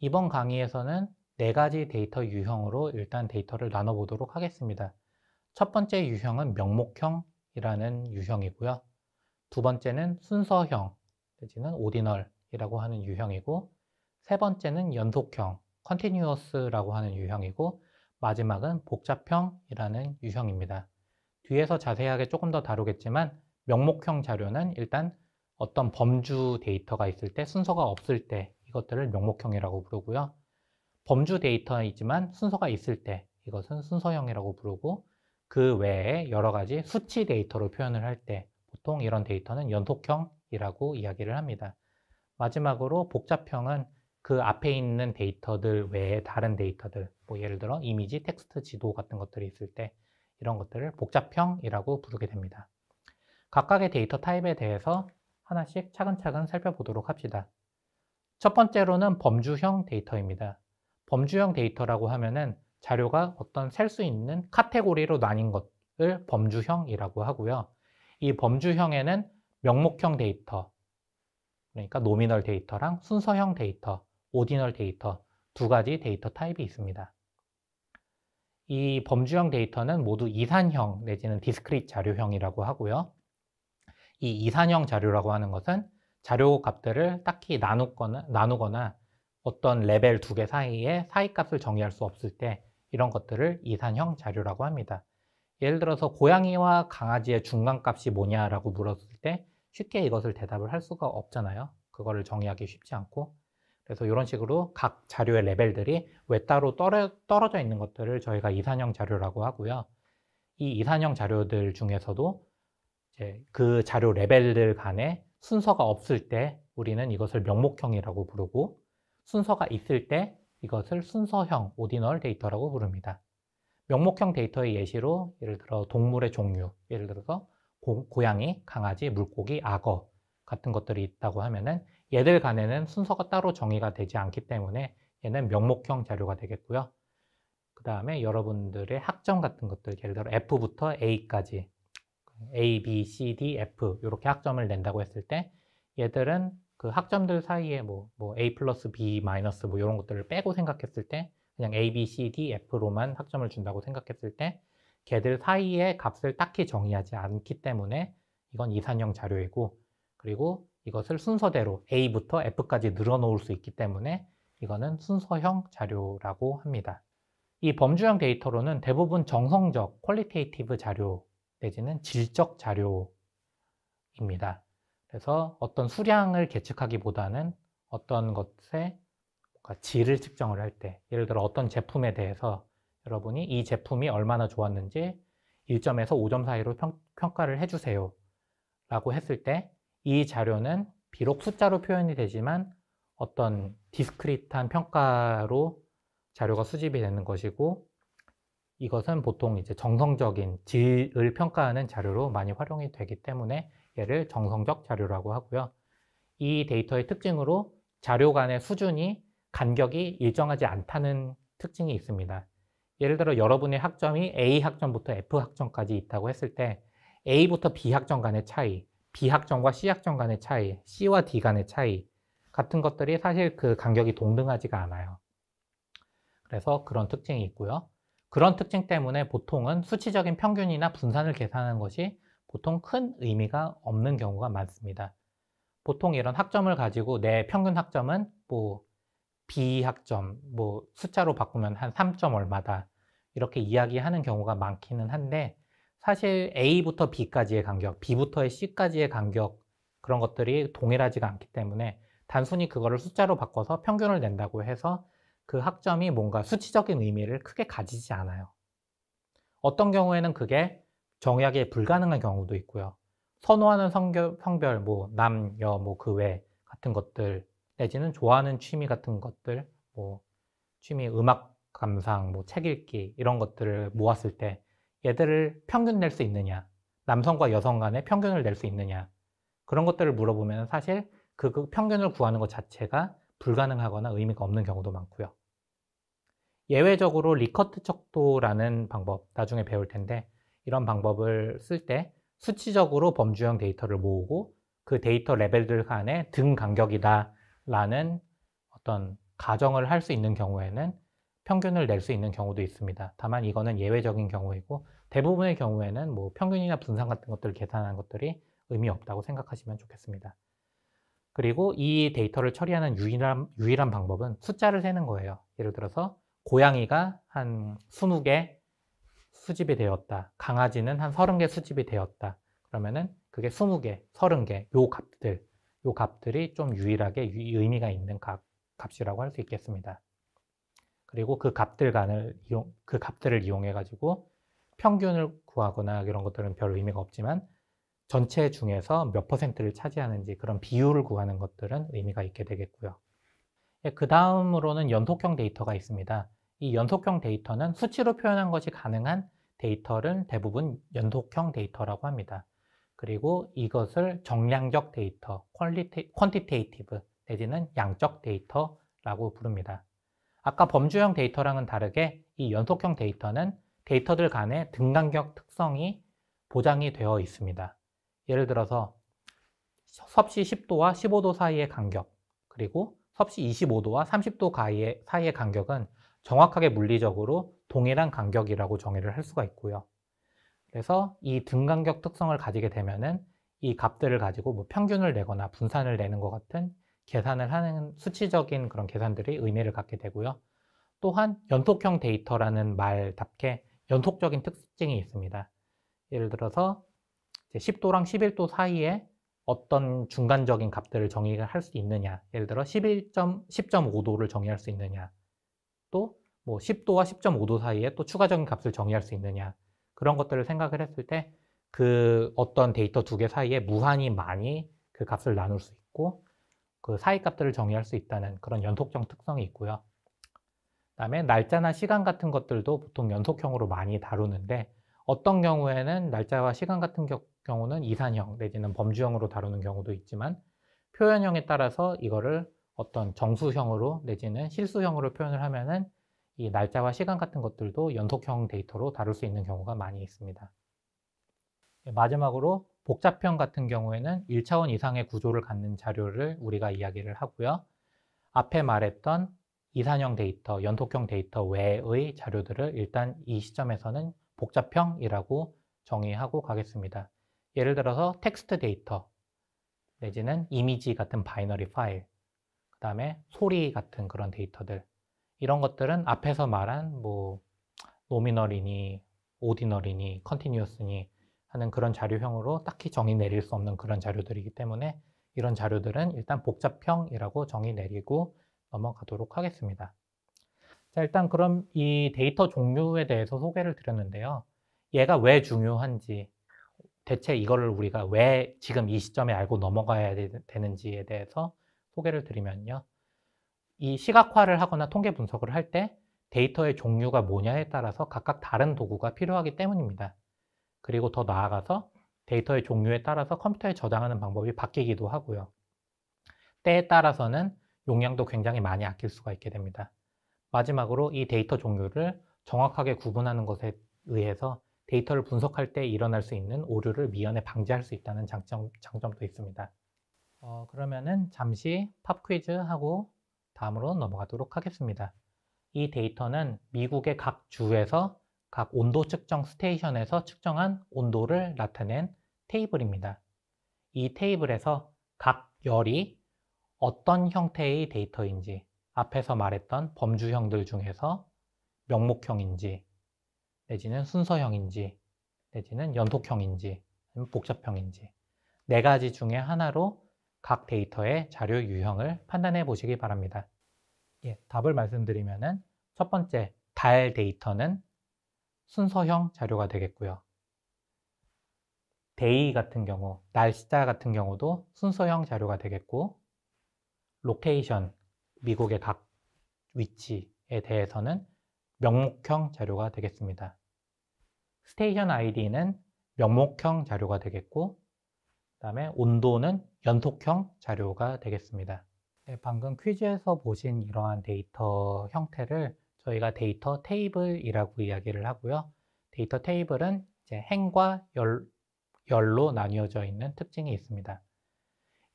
이번 강의에서는 네 가지 데이터 유형으로 일단 데이터를 나눠보도록 하겠습니다. 첫 번째 유형은 명목형이라는 유형이고요. 두 번째는 순서형 내지는 오디널이라고 하는 유형이고 세 번째는 연속형, 컨티뉴어스라고 하는 유형이고 마지막은 복잡형이라는 유형입니다. 뒤에서 자세하게 조금 더 다루겠지만 명목형 자료는 일단 어떤 범주 데이터가 있을 때 순서가 없을 때 이것들을 명목형이라고 부르고요. 범주 데이터이지만 순서가 있을 때 이것은 순서형이라고 부르고 그 외에 여러 가지 수치 데이터로 표현을 할 때 보통 이런 데이터는 연속형이라고 이야기를 합니다. 마지막으로 복잡형은 그 앞에 있는 데이터들 외에 다른 데이터들, 뭐 예를 들어 이미지, 텍스트, 지도 같은 것들이 있을 때 이런 것들을 복잡형이라고 부르게 됩니다. 각각의 데이터 타입에 대해서 하나씩 차근차근 살펴보도록 합시다. 첫 번째로는 범주형 데이터입니다. 범주형 데이터라고 하면은 자료가 어떤 셀 수 있는 카테고리로 나뉜 것을 범주형이라고 하고요. 이 범주형에는 명목형 데이터, 그러니까 노미널 데이터랑 순서형 데이터, 오디널 데이터 두 가지 데이터 타입이 있습니다. 이 범주형 데이터는 모두 이산형 내지는 디스크릿 자료형이라고 하고요. 이 이산형 자료라고 하는 것은 자료 값들을 딱히 나누거나, 나누거나 어떤 레벨 두 개 사이에 사이 값을 정의할 수 없을 때 이런 것들을 이산형 자료라고 합니다. 예를 들어서 고양이와 강아지의 중간 값이 뭐냐라고 물었을 때 쉽게 이것을 대답을 할 수가 없잖아요. 그거를 정의하기 쉽지 않고. 그래서 이런 식으로 각 자료의 레벨들이 왜 따로 떨어져 있는 것들을 저희가 이산형 자료라고 하고요. 이 이산형 자료들 중에서도 그 자료 레벨들 간에 순서가 없을 때 우리는 이것을 명목형이라고 부르고 순서가 있을 때 이것을 순서형 오디널 데이터라고 부릅니다. 명목형 데이터의 예시로 예를 들어 동물의 종류, 예를 들어서 고, 고양이, 강아지, 물고기, 악어 같은 것들이 있다고 하면은 얘들 간에는 순서가 따로 정의가 되지 않기 때문에 얘는 명목형 자료가 되겠고요. 그 다음에 여러분들의 학점 같은 것들, 예를 들어 F부터 A까지 A, B, C, D, F 이렇게 학점을 낸다고 했을 때 얘들은 그 학점들 사이에 뭐, 뭐 A 플러스 B 마이너스 뭐 이런 것들을 빼고 생각했을 때 그냥 A, B, C, D, F로만 학점을 준다고 생각했을 때 걔들 사이의 값을 딱히 정의하지 않기 때문에 이건 이산형 자료이고 그리고 이것을 순서대로 A부터 F까지 늘어놓을 수 있기 때문에 이거는 순서형 자료라고 합니다. 이 범주형 데이터로는 대부분 정성적 퀄리테이티브 자료 내지는 질적 자료입니다. 그래서 어떤 수량을 계측하기보다는 어떤 것의 질을 측정을 할 때, 예를 들어 어떤 제품에 대해서 여러분이 이 제품이 얼마나 좋았는지 1점에서 5점 사이로 평, 평가를 해주세요. 라고 했을 때 이 자료는 비록 숫자로 표현이 되지만 어떤 디스크릿한 평가로 자료가 수집이 되는 것이고 이것은 보통 이제 정성적인 질을 평가하는 자료로 많이 활용이 되기 때문에 얘를 정성적 자료라고 하고요. 이 데이터의 특징으로 자료 간의 수준이 간격이 일정하지 않다는 특징이 있습니다. 예를 들어 여러분의 학점이 A 학점부터 F 학점까지 있다고 했을 때 A부터 B 학점 간의 차이, B 학점과 C 학점 간의 차이, C와 D 간의 차이 같은 것들이 사실 그 간격이 동등하지가 않아요. 그래서 그런 특징이 있고요. 그런 특징 때문에 보통은 수치적인 평균이나 분산을 계산하는 것이 보통 큰 의미가 없는 경우가 많습니다. 보통 이런 학점을 가지고 내 평균 학점은 뭐 비학점, 뭐 숫자로 바꾸면 한 3점 얼마다 이렇게 이야기하는 경우가 많기는 한데 사실 A부터 B까지의 간격, b 부터 C까지의 간격 그런 것들이 동일하지가 않기 때문에 단순히 그거를 숫자로 바꿔서 평균을 낸다고 해서 그 학점이 뭔가 수치적인 의미를 크게 가지지 않아요. 어떤 경우에는 그게 정약에 의 불가능한 경우도 있고요. 선호하는 성교, 성별, 뭐, 남, 여, 뭐, 그 외 같은 것들, 내지는 좋아하는 취미 같은 것들, 뭐, 취미, 음악 감상, 뭐, 책 읽기, 이런 것들을 모았을 때, 얘들을 평균 낼 수 있느냐, 남성과 여성 간의 평균을 낼 수 있느냐, 그런 것들을 물어보면 사실 그, 그 평균을 구하는 것 자체가 불가능하거나 의미가 없는 경우도 많고요. 예외적으로 리커트 척도라는 방법, 나중에 배울 텐데 이런 방법을 쓸 때 수치적으로 범주형 데이터를 모으고 그 데이터 레벨들 간의 등 간격이다 라는 어떤 가정을 할 수 있는 경우에는 평균을 낼 수 있는 경우도 있습니다. 다만 이거는 예외적인 경우이고 대부분의 경우에는 뭐 평균이나 분산 같은 것들을 계산하는 것들이 의미 없다고 생각하시면 좋겠습니다. 그리고 이 데이터를 처리하는 유일한, 유일한 방법은 숫자를 세는 거예요. 예를 들어서 고양이가 한 20개 수집이 되었다. 강아지는 한 30개 수집이 되었다. 그러면은 그게 20개, 30개 요 값들, 요 값들이 좀 유일하게 의미가 있는 값, 값이라고 할 수 있겠습니다. 그리고 그 값들 간을 이용, 그 값들을 이용해 가지고 평균을 구하거나 이런 것들은 별 의미가 없지만 전체 중에서 몇 퍼센트를 차지하는지 그런 비율을 구하는 것들은 의미가 있게 되겠고요. 예, 그 다음으로는 연속형 데이터가 있습니다. 이 연속형 데이터는 수치로 표현한 것이 가능한 데이터를 대부분 연속형 데이터라고 합니다. 그리고 이것을 정량적 데이터, 퀄리티, 퀀티테이티브 내지는 양적 데이터라고 부릅니다. 아까 범주형 데이터랑은 다르게 이 연속형 데이터는 데이터들 간의 등간격 특성이 보장이 되어 있습니다. 예를 들어서 섭씨 10도와 15도 사이의 간격, 그리고 섭씨 25도와 30도 사이의 간격은 정확하게 물리적으로 동일한 간격이라고 정의를 할 수가 있고요. 그래서 이 등간격 특성을 가지게 되면은 이 값들을 가지고 뭐 평균을 내거나 분산을 내는 것 같은 계산을 하는 수치적인 그런 계산들이 의미를 갖게 되고요. 또한 연속형 데이터라는 말답게 연속적인 특징이 있습니다. 예를 들어서 10도랑 11도 사이에 어떤 중간적인 값들을 정의할수 있느냐 예를 들어 11.5도를 정의할 수 있느냐 또뭐 10도와 10.5도 사이에 또 추가적인 값을 정의할 수 있느냐 그런 것들을 생각을 했을 때 그 어떤 데이터 두 개 사이에 무한히 많이 그 값을 나눌 수 있고 그 사이 값들을 정의할 수 있다는 그런 연속적 특성이 있고요. 그다음에 날짜나 시간 같은 것들도 보통 연속형으로 많이 다루는데 어떤 경우에는 날짜와 시간 같은 경우는 이산형 내지는 범주형으로 다루는 경우도 있지만 표현형에 따라서 이거를 어떤 정수형으로 내지는 실수형으로 표현을 하면은 이 날짜와 시간 같은 것들도 연속형 데이터로 다룰 수 있는 경우가 많이 있습니다. 예, 마지막으로 복잡형 같은 경우에는 1차원 이상의 구조를 갖는 자료를 우리가 이야기를 하고요. 앞에 말했던 이산형 데이터, 연속형 데이터 외의 자료들을 일단 이 시점에서는 복잡형이라고 정의하고 가겠습니다. 예를 들어서 텍스트 데이터, 내지는 이미지 같은 바이너리 파일, 그 다음에 소리 같은 그런 데이터들, 이런 것들은 앞에서 말한 뭐 노미널이니 오디널이니 컨티뉴어스니 하는 그런 자료형으로 딱히 정의 내릴 수 없는 그런 자료들이기 때문에 이런 자료들은 일단 복잡형이라고 정의 내리고 넘어가도록 하겠습니다. 자, 일단 그럼 이 데이터 종류에 대해서 소개를 드렸는데요. 얘가 왜 중요한지, 대체 이거를 우리가 왜 지금 이 시점에 알고 넘어가야 되는지에 대해서 소개를 드리면요. 이 시각화를 하거나 통계 분석을 할 때 데이터의 종류가 뭐냐에 따라서 각각 다른 도구가 필요하기 때문입니다. 그리고 더 나아가서 데이터의 종류에 따라서 컴퓨터에 저장하는 방법이 바뀌기도 하고요. 때에 따라서는 용량도 굉장히 많이 아낄 수가 있게 됩니다. 마지막으로 이 데이터 종류를 정확하게 구분하는 것에 의해서 데이터를 분석할 때 일어날 수 있는 오류를 미연에 방지할 수 있다는 장점, 장점도 있습니다. 어, 그러면은 잠시 팝 퀴즈 하고 다음으로 넘어가도록 하겠습니다. 이 데이터는 미국의 각 주에서 각 온도 측정 스테이션에서 측정한 온도를 나타낸 테이블입니다. 이 테이블에서 각 열이 어떤 형태의 데이터인지 앞에서 말했던 범주형들 중에서 명목형인지 내지는 순서형인지 내지는 연속형인지 복잡형인지 네 가지 중에 하나로 각 데이터의 자료 유형을 판단해 보시기 바랍니다. 예, 답을 말씀드리면 첫 번째 달 데이터는 순서형 자료가 되겠고요. 데이 같은 경우, 날 시자 같은 경우도 순서형 자료가 되겠고 로케이션, 미국의 각 위치에 대해서는 명목형 자료가 되겠습니다. 스테이션 아이디는 명목형 자료가 되겠고 다음에 온도는 연속형 자료가 되겠습니다. 네, 방금 퀴즈에서 보신 이러한 데이터 형태를 저희가 데이터 테이블이라고 이야기를 하고요. 데이터 테이블은 이제 행과 열, 열로 나뉘어져 있는 특징이 있습니다.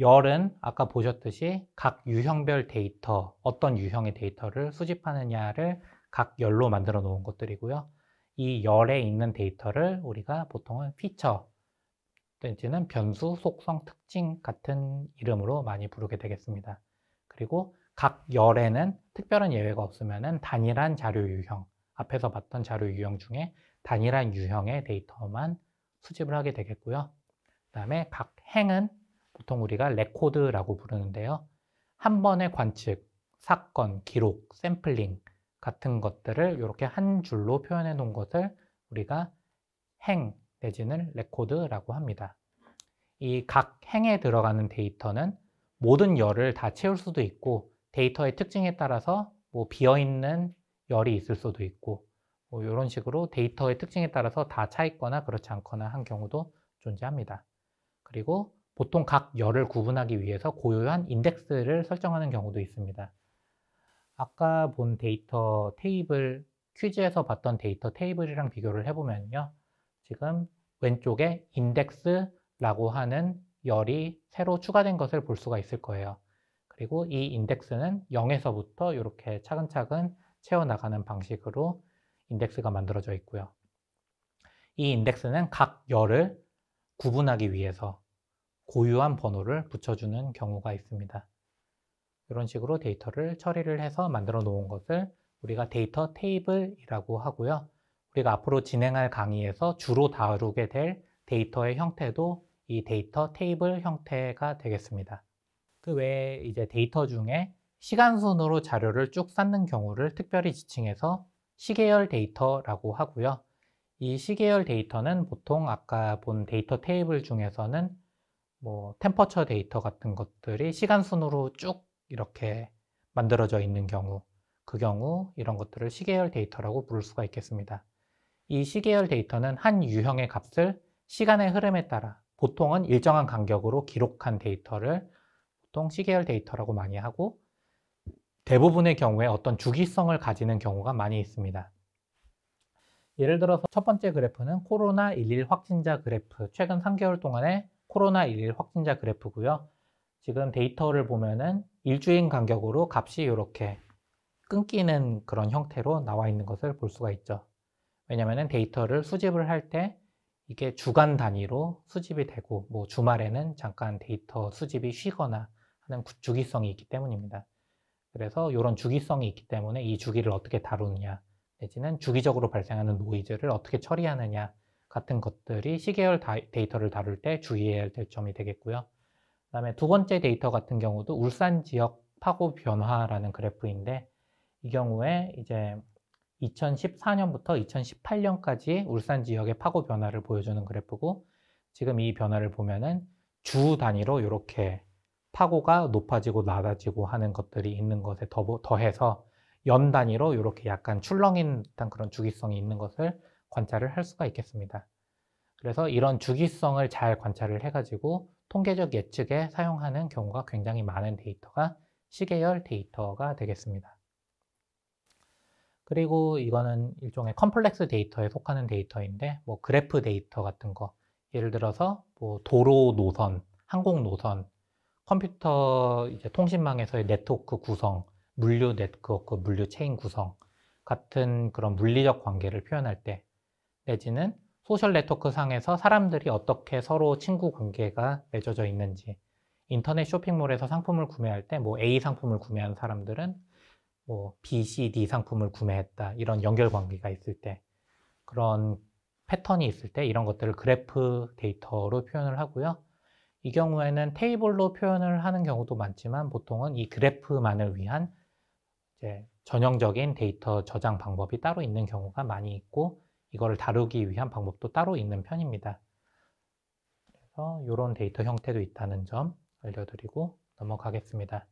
열은 아까 보셨듯이 각 유형별 데이터, 어떤 유형의 데이터를 수집하느냐를 각 열로 만들어 놓은 것들이고요. 이 열에 있는 데이터를 우리가 보통은 피처, 또 이제는 변수, 속성, 특징 같은 이름으로 많이 부르게 되겠습니다. 그리고 각 열에는 특별한 예외가 없으면 단일한 자료 유형, 앞에서 봤던 자료 유형 중에 단일한 유형의 데이터만 수집을 하게 되겠고요. 그 다음에 각 행은 보통 우리가 레코드라고 부르는데요. 한 번의 관측, 사건, 기록, 샘플링 같은 것들을 이렇게 한 줄로 표현해 놓은 것을 우리가 행, 내지는 레코드라고 합니다. 이 각 행에 들어가는 데이터는 모든 열을 다 채울 수도 있고 데이터의 특징에 따라서 뭐 비어있는 열이 있을 수도 있고 뭐 이런 식으로 데이터의 특징에 따라서 다 차있거나 그렇지 않거나 한 경우도 존재합니다. 그리고 보통 각 열을 구분하기 위해서 고요한 인덱스를 설정하는 경우도 있습니다. 아까 본 데이터 테이블, 퀴즈에서 봤던 데이터 테이블이랑 비교를 해보면요. 지금 왼쪽에 인덱스라고 하는 열이 새로 추가된 것을 볼 수가 있을 거예요. 그리고 이 인덱스는 0에서부터 이렇게 차근차근 채워나가는 방식으로 인덱스가 만들어져 있고요. 이 인덱스는 각 열을 구분하기 위해서 고유한 번호를 붙여주는 경우가 있습니다. 이런 식으로 데이터를 처리를 해서 만들어 놓은 것을 우리가 데이터 테이블이라고 하고요. 우리가 그러니까 앞으로 진행할 강의에서 주로 다루게 될 데이터의 형태도 이 데이터 테이블 형태가 되겠습니다. 그 외에 이제 데이터 중에 시간 순으로 자료를 쭉 쌓는 경우를 특별히 지칭해서 시계열 데이터라고 하고요. 이 시계열 데이터는 보통 아까 본 데이터 테이블 중에서는 뭐 템퍼처 데이터 같은 것들이 시간 순으로 쭉 이렇게 만들어져 있는 경우 그 경우 이런 것들을 시계열 데이터라고 부를 수가 있겠습니다. 이 시계열 데이터는 한 유형의 값을 시간의 흐름에 따라 보통은 일정한 간격으로 기록한 데이터를 보통 시계열 데이터라고 많이 하고 대부분의 경우에 어떤 주기성을 가지는 경우가 많이 있습니다. 예를 들어서 첫 번째 그래프는 코로나1 1 확진자 그래프 최근 3개월 동안의 코로나1 1 확진자 그래프고요. 지금 데이터를 보면은 일주일 간격으로 값이 이렇게 끊기는 그런 형태로 나와 있는 것을 볼 수가 있죠. 왜냐하면 데이터를 수집을 할 때 이게 주간 단위로 수집이 되고 뭐 주말에는 잠깐 데이터 수집이 쉬거나 하는 주기성이 있기 때문입니다. 그래서 이런 주기성이 있기 때문에 이 주기를 어떻게 다루느냐 내지는 주기적으로 발생하는 노이즈를 어떻게 처리하느냐 같은 것들이 시계열 데이터를 다룰 때 주의해야 될 점이 되겠고요. 그 다음에 두 번째 데이터 같은 경우도 울산 지역 파고 변화라는 그래프인데 이 경우에 이제 2014년부터 2018년까지 울산 지역의 파고 변화를 보여주는 그래프고 지금 이 변화를 보면은 주 단위로 이렇게 파고가 높아지고 낮아지고 하는 것들이 있는 것에 더, 더해서 연 단위로 이렇게 약간 출렁인 듯한 그런 주기성이 있는 것을 관찰을 할 수가 있겠습니다. 그래서 이런 주기성을 잘 관찰을 해가지고 통계적 예측에 사용하는 경우가 굉장히 많은 데이터가 시계열 데이터가 되겠습니다. 그리고 이거는 일종의 컴플렉스 데이터에 속하는 데이터인데 뭐 그래프 데이터 같은 거 예를 들어서 뭐 도로 노선, 항공 노선, 컴퓨터 이제 통신망에서의 네트워크 구성, 물류 네트워크, 물류 체인 구성 같은 그런 물리적 관계를 표현할 때 내지는 소셜 네트워크 상에서 사람들이 어떻게 서로 친구 관계가 맺어져 있는지 인터넷 쇼핑몰에서 상품을 구매할 때 뭐 A 상품을 구매한 사람들은 뭐 B, C, D 상품을 구매했다 이런 연결 관계가 있을 때 그런 패턴이 있을 때 이런 것들을 그래프 데이터로 표현을 하고요. 이 경우에는 테이블로 표현을 하는 경우도 많지만 보통은 이 그래프만을 위한 전형적인 데이터 저장 방법이 따로 있는 경우가 많이 있고 이거를 다루기 위한 방법도 따로 있는 편입니다. 그래서 이런 데이터 형태도 있다는 점 알려드리고 넘어가겠습니다.